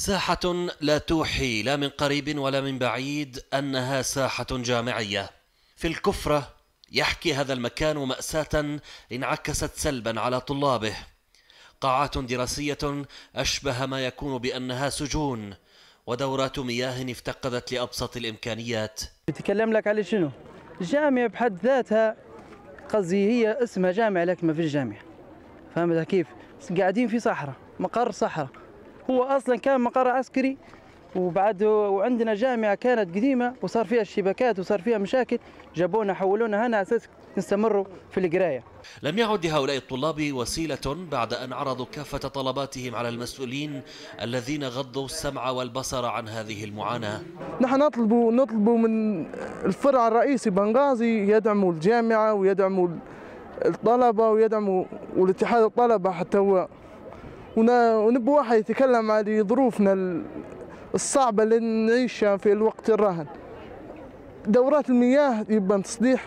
ساحة لا توحي لا من قريب ولا من بعيد أنها ساحة جامعية في الكفرة يحكي هذا المكان مأساة انعكست سلبا على طلابه قاعات دراسية أشبه ما يكون بأنها سجون ودورات مياه افتقدت لأبسط الإمكانيات يتكلم لك على شنو؟ الجامعة بحد ذاتها قصدي هي اسمها جامعة لكن ما في الجامعة فهمت كيف؟ قاعدين في صحراء مقر صحراء هو اصلا كان مقر عسكري وبعد وعندنا جامعه كانت قديمه وصار فيها الشبكات وصار فيها مشاكل جابونا حولونا هنا اساس نستمروا في القرايه. لم يعد هؤلاء الطلاب وسيله بعد ان عرضوا كافه طلباتهم على المسؤولين الذين غضوا السمع والبصر عن هذه المعاناه. نحن نطلب نطلب من الفرع الرئيسي بنغازي يدعموا الجامعه ويدعموا الطلبه ويدعموا والاتحاد الطلبه حتى هو ونبغى واحد يتكلم على ظروفنا الصعبة اللي نعيشها في الوقت الراهن دورات المياه يبقى تصليح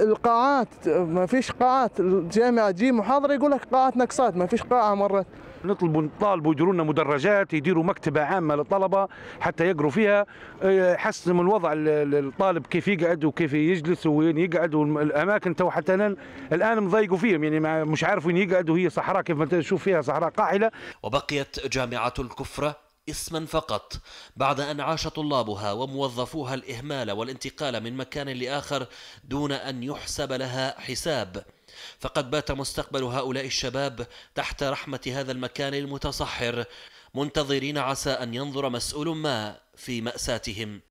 القاعات ما فيش قاعات الجامعة تجي محاضرة يقول لك قاعات نقصات ما فيش قاعة مرة نطلبوا نطالبوا يديروا لنا مدرجات يديروا مكتبه عامه للطلبه حتى يقروا فيها يحسنوا إيه، من وضع الطالب كيف يقعد وكيف يجلس وين يقعد والاماكن تو حتى الان الان مضايقوا فيهم يعني مش عارف وين يقعد وهي صحراء كيف ما تشوف فيها صحراء قاحله وبقيت جامعه الكفره اسما فقط بعد ان عاش طلابها وموظفوها الاهمال والانتقال من مكان لاخر دون ان يحسب لها حساب فقد بات مستقبل هؤلاء الشباب تحت رحمة هذا المكان المتصحر منتظرين عسى أن ينظر مسؤول ما في مأساتهم